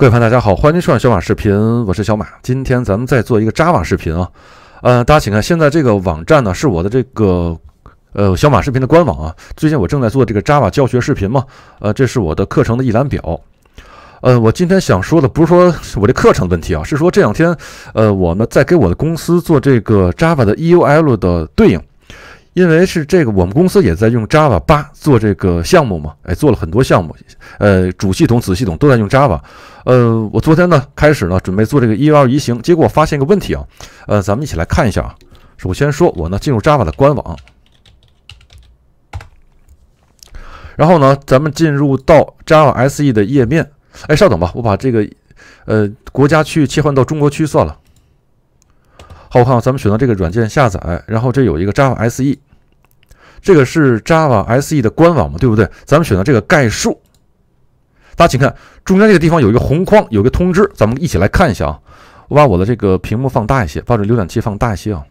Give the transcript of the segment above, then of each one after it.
各位朋友大家好，欢迎收看小马视频，我是小马，今天咱们再做一个 Java 视频啊，呃，大家请看，现在这个网站呢是我的这个呃小马视频的官网啊，最近我正在做这个 Java 教学视频嘛，呃，这是我的课程的一览表，呃，我今天想说的不是说我这课程的问题啊，是说这两天呃，我们在给我的公司做这个 Java 的 E U L 的对应。因为是这个，我们公司也在用 Java 八做这个项目嘛，哎，做了很多项目，呃，主系统、子系统都在用 Java，呃，我昨天呢开始呢准备做这个 E L 移行，结果我发现一个问题啊，呃，咱们一起来看一下啊，首先说我呢进入 Java 的官网，然后呢咱们进入到 Java S E 的页面，哎，稍等吧，我把这个呃国家区切换到中国区算了。好看，咱们选择这个软件下载，然后这有一个 Java SE，这个是 Java SE 的官网嘛，对不对？咱们选择这个概述，大家请看中间这个地方有一个红框，有个通知，咱们一起来看一下啊。我把我的这个屏幕放大一些，把这浏览器放大一些啊。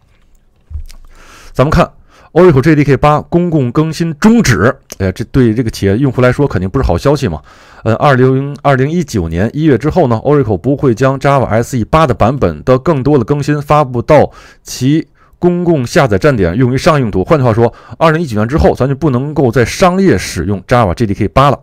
咱们看 Oracle JDK 八公共更新终止，哎呀，这对这个企业用户来说肯定不是好消息嘛。嗯，二零二零一九年一月之后呢，Oracle 不会将 Java SE 八的版本的更多的更新发布到其公共下载站点用于商业用途。换句话说，二零一九年之后，咱就不能够在商业使用 Java JDK 八了。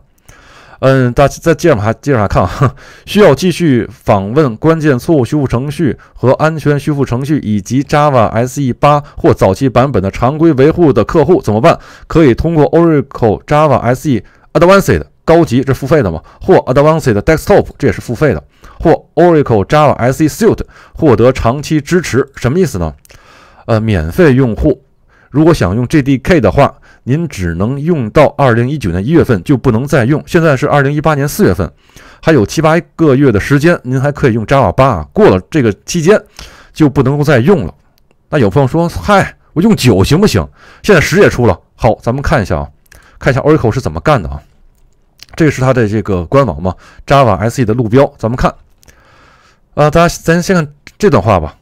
嗯，大家再接着往下接着往下看，需要继续访问关键错误修复程序和安全修复程序以及 Java SE 八或早期版本的常规维护的客户怎么办？可以通过 Oracle Java SE Advanced。高级，这付费的嘛？或 Advanced Desktop，这也是付费的。或 Oracle Java SE Suite，获得长期支持，什么意思呢？呃，免费用户如果想用 JDK 的话，您只能用到二零一九年一月份，就不能再用。现在是二零一八年四月份，还有七八个月的时间，您还可以用 Java 八。过了这个期间，就不能够再用了。那有朋友说，嗨，我用九行不行？现在十也出了。好，咱们看一下啊，看一下 Oracle 是怎么干的啊。这个是它的这个官网嘛，Java SE 的路标，咱们看啊，大家咱先看这段话吧。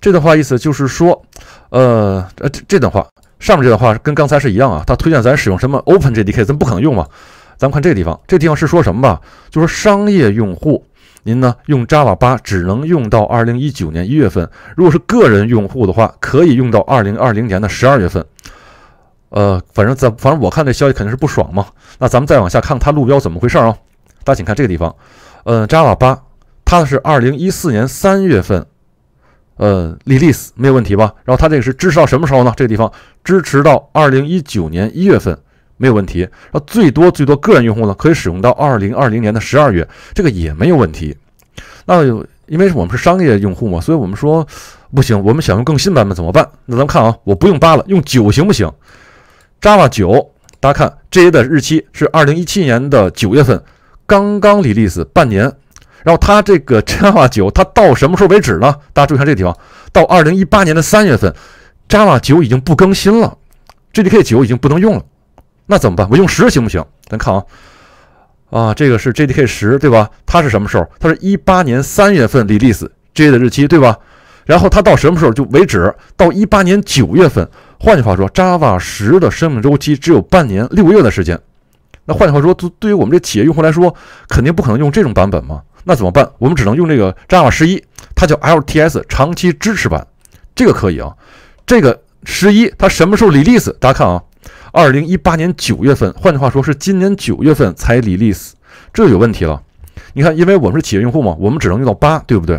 这段话意思就是说，呃呃，这段话上面这段话跟刚才是一样啊，它推荐咱使用什么 Open JDK，咱不可能用嘛。咱们看这个地方，这地方是说什么吧？就是商业用户，您呢用 Java 八只能用到二零一九年一月份，如果是个人用户的话，可以用到二零二零年的十二月份。呃，反正咱反正我看这消息肯定是不爽嘛。那咱们再往下看，它路标怎么回事啊？大家请看这个地方，呃，Java 八，它是二零一四年三月份，呃，release 没有问题吧？然后它这个是支持到什么时候呢？这个地方支持到二零一九年一月份，没有问题。然后最多最多个人用户呢，可以使用到二零二零年的十二月，这个也没有问题。那因为我们是商业用户嘛，所以我们说不行，我们想用更新版本怎么办？那咱们看啊，我不用八了，用九行不行？Java 9，大家看 J 的日期是二零一七年的九月份，刚刚 release 半年，然后它这个 Java 9，它到什么时候为止呢？大家注意看这个地方，到二零一八年的三月份，Java 9已经不更新了，JDK 9已经不能用了，那怎么办？我用十行不行？咱看啊，啊，这个是 JDK 十对吧？它是什么时候？它是一八年三月份 release J 的日期对吧？然后它到什么时候就为止？到一八年九月份。换句话说，j a v a 十的生命周期只有半年六个月的时间。那换句话说，对对于我们这企业用户来说，肯定不可能用这种版本嘛？那怎么办？我们只能用这个 Java 十一，它叫 LTS 长期支持版，这个可以啊。这个十一它什么时候 release？大家看啊，二零一八年九月份，换句话说，是今年九月份才 release，这就有问题了。你看，因为我们是企业用户嘛，我们只能用到八，对不对？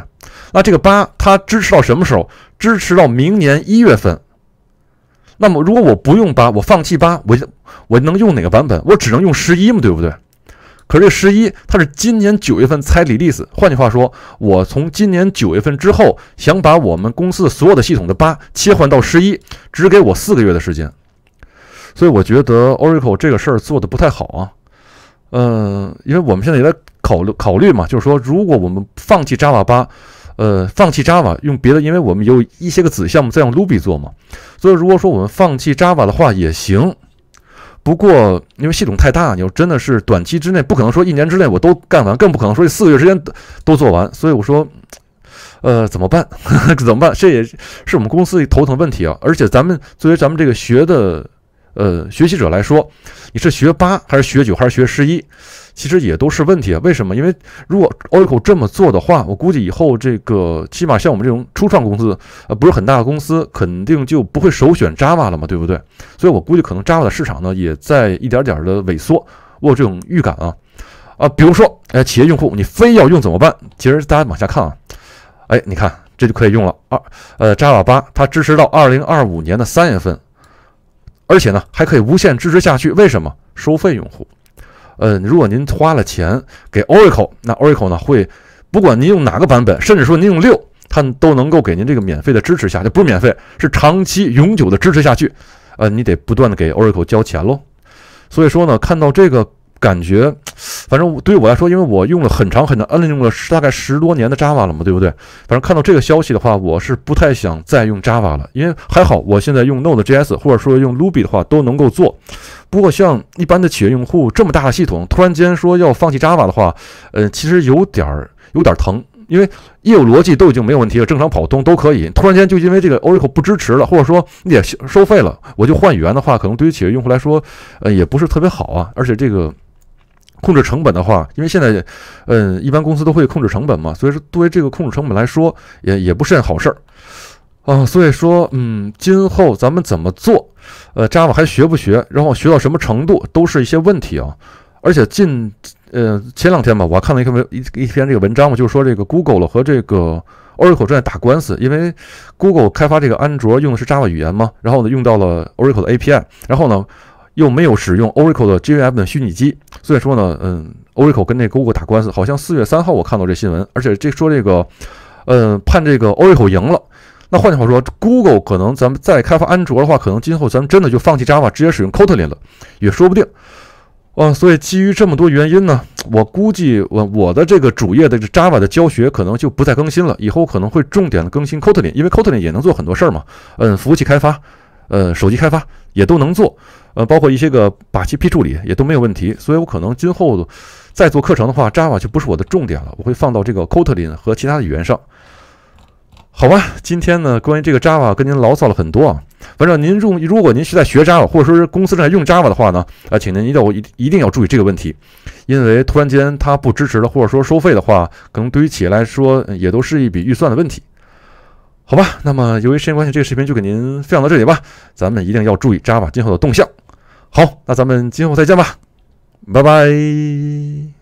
那这个八它支持到什么时候？支持到明年一月份。那么，如果我不用八，我放弃八，我我能用哪个版本？我只能用十一嘛，对不对？可是十一它是今年九月份才 release，换句话说，我从今年九月份之后想把我们公司所有的系统的八切换到十一，只给我四个月的时间。所以我觉得 Oracle 这个事儿做的不太好啊。嗯，因为我们现在也在考虑考虑嘛，就是说，如果我们放弃 Java 八。呃，放弃 Java 用别的，因为我们有一些个子项目在用 Ruby 做嘛，所以如果说我们放弃 Java 的话也行，不过因为系统太大，你要真的是短期之内不可能说一年之内我都干完，更不可能说这四个月时间都做完，所以我说，呃，怎么办？怎么办？这也是我们公司一头疼问题啊。而且咱们作为咱们这个学的，呃，学习者来说，你是学八还是学九还是学十一？其实也都是问题啊，为什么？因为如果 Oracle 这么做的话，我估计以后这个起码像我们这种初创公司，呃，不是很大的公司，肯定就不会首选 Java 了嘛，对不对？所以我估计可能 Java 的市场呢也在一点点的萎缩。我有这种预感啊，啊，比如说，哎，企业用户你非要用怎么办？其实大家往下看啊，哎，你看这就可以用了。二，呃，Java 八它支持到二零二五年的三月份，而且呢还可以无限支持下去。为什么？收费用户。呃，如果您花了钱给 Oracle，那 Oracle 呢会，不管您用哪个版本，甚至说您用六，它都能够给您这个免费的支持下，就不是免费，是长期永久的支持下去。呃，你得不断的给 Oracle 交钱喽。所以说呢，看到这个感觉，反正对于我来说，因为我用了很长很长，嗯，用了大概十多年的 Java 了嘛，对不对？反正看到这个消息的话，我是不太想再用 Java 了，因为还好我现在用 Node.js 或者说用 Ruby 的话都能够做。不过，像一般的企业用户这么大的系统，突然间说要放弃 Java 的话，呃，其实有点儿有点儿疼，因为业务逻辑都已经没有问题了，正常跑通都可以。突然间就因为这个 Oracle 不支持了，或者说也收费了，我就换语言的话，可能对于企业用户来说，呃，也不是特别好啊。而且这个控制成本的话，因为现在，嗯，一般公司都会控制成本嘛，所以说作为这个控制成本来说，也也不是件好事儿。啊，所以说，嗯，今后咱们怎么做，呃，Java 还学不学，然后学到什么程度，都是一些问题啊。而且近，呃，前两天吧，我还看了一篇一一篇这个文章嘛，就是说这个 Google 了和这个 Oracle 正在打官司，因为 Google 开发这个安卓用的是 Java 语言嘛，然后呢用到了 Oracle 的 API，然后呢又没有使用 Oracle 的 JVM 的虚拟机，所以说呢，嗯，Oracle 跟那 Google 打官司，好像四月三号我看到这新闻，而且这说这个，嗯，判这个 Oracle 赢了。那换句话说，Google 可能咱们再开发安卓的话，可能今后咱们真的就放弃 Java，直接使用 Kotlin 了，也说不定。啊，所以基于这么多原因呢，我估计我我的这个主页的 Java 的教学可能就不再更新了。以后可能会重点的更新 Kotlin，因为 Kotlin 也能做很多事儿嘛，嗯，服务器开发，呃，手机开发也都能做，呃，包括一些个把气批处理也都没有问题。所以我可能今后再做课程的话，Java 就不是我的重点了，我会放到这个 Kotlin 和其他的语言上。好吧，今天呢，关于这个 Java 跟您牢骚了很多啊。反正您用，如果您是在学 Java，或者说是公司正在用 Java 的话呢，啊，请您一定要一一定要注意这个问题，因为突然间它不支持了，或者说收费的话，可能对于企业来说也都是一笔预算的问题。好吧，那么由于时间关系，这个视频就给您分享到这里吧。咱们一定要注意 Java 今后的动向。好，那咱们今后再见吧，拜拜。